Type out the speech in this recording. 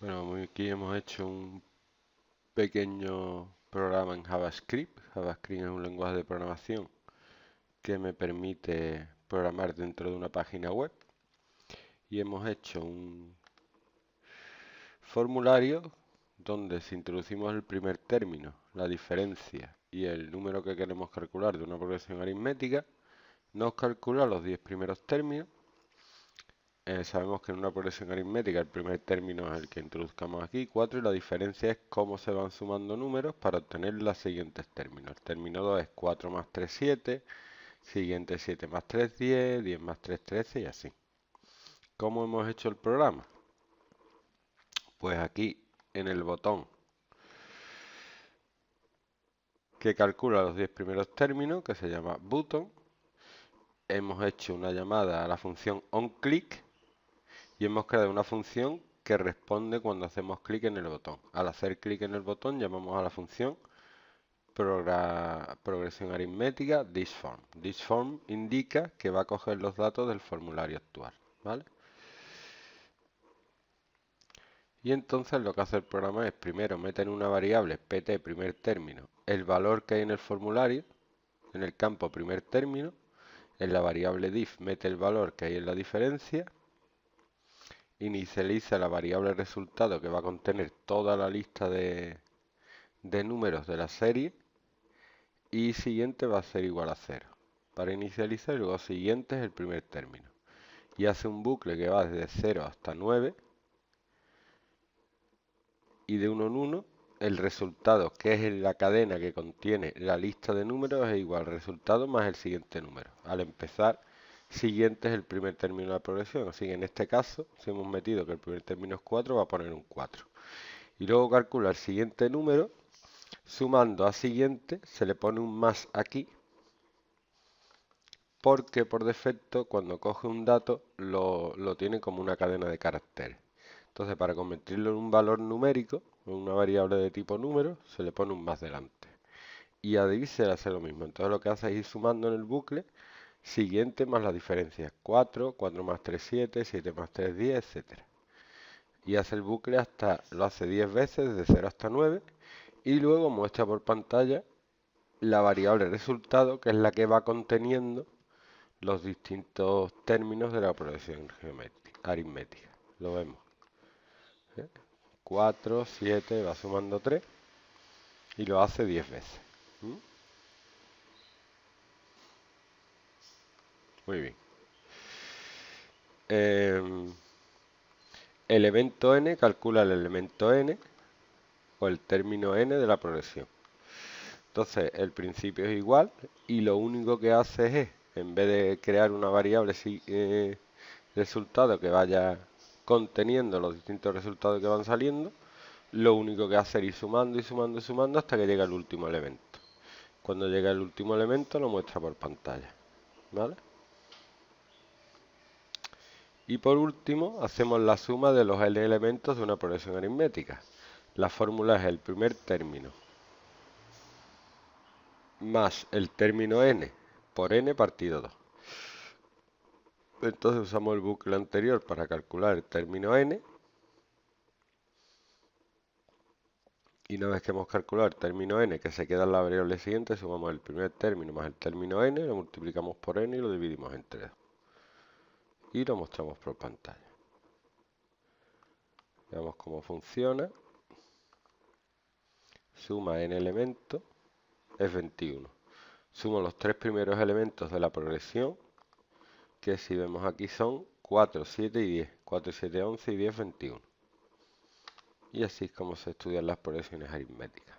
Bueno, aquí hemos hecho un pequeño programa en JavaScript. JavaScript es un lenguaje de programación que me permite programar dentro de una página web. Y hemos hecho un formulario donde si introducimos el primer término, la diferencia y el número que queremos calcular de una progresión aritmética, nos calcula los 10 primeros términos sabemos que en una progresión aritmética el primer término es el que introduzcamos aquí, 4, y la diferencia es cómo se van sumando números para obtener los siguientes términos. El término 2 es 4 más 3, 7, siguiente 7 más 3, 10, 10 más 3, 13 y así. ¿Cómo hemos hecho el programa? Pues aquí en el botón que calcula los 10 primeros términos, que se llama button, hemos hecho una llamada a la función onClick y hemos creado una función que responde cuando hacemos clic en el botón. Al hacer clic en el botón llamamos a la función progresión aritmética thisForm. thisForm indica que va a coger los datos del formulario actual. ¿vale? Y entonces lo que hace el programa es primero meter en una variable pt primer término el valor que hay en el formulario, en el campo primer término, en la variable diff mete el valor que hay en la diferencia inicializa la variable resultado que va a contener toda la lista de, números de la serie y siguiente va a ser igual a 0. Para inicializar, luego siguiente es el primer término. Y hace un bucle que va desde 0 hasta 9 y de 1 en 1 el resultado, que es la cadena que contiene la lista de números, es igual al resultado más el siguiente número. Al empezar siguiente es el primer término de la progresión. Así que en este caso, si hemos metido que el primer término es 4, va a poner un 4. Y luego calcula el siguiente número, sumando a siguiente, se le pone un más aquí, porque por defecto cuando coge un dato lo, tiene como una cadena de caracteres. Entonces para convertirlo en un valor numérico, en una variable de tipo número, se le pone un más delante. Y a le hace lo mismo. Entonces lo que hace es ir sumando en el bucle siguiente más la diferencia. 4, 4 más 3, 7, 7 más 3, 10, etc. Y hace el bucle hasta, lo hace 10 veces, de 0 hasta 9. Y luego muestra por pantalla la variable resultado, que es la que va conteniendo los distintos términos de la progresión aritmética. Lo vemos. 4, ¿Eh? 7, va sumando 3 y lo hace 10 veces. ¿Mm? Muy bien. Em, elemento n calcula el elemento n o el término n de la progresión. Entonces, el principio es igual y lo único que hace es, en vez de crear una variable eh, resultado que vaya conteniendo los distintos resultados que van saliendo, lo único que hace es ir sumando y sumando y sumando hasta que llega el último elemento. Cuando llega el último elemento lo muestra por pantalla. ¿Vale? Y por último, hacemos la suma de los n elementos de una progresión aritmética. La fórmula es el primer término más el término n por n partido 2. Entonces usamos el bucle anterior para calcular el término n. Y una vez que hemos calculado el término n, que se queda en la variable siguiente, sumamos el primer término más el término n, lo multiplicamos por n y lo dividimos entre 2 y lo mostramos por pantalla. Veamos cómo funciona. Suma n elementos es 21. Sumo los tres primeros elementos de la progresión, que si vemos aquí son 4, 7 y 10. 4, 7, 11 y 10, 21. Y así es como se estudian las progresiones aritméticas.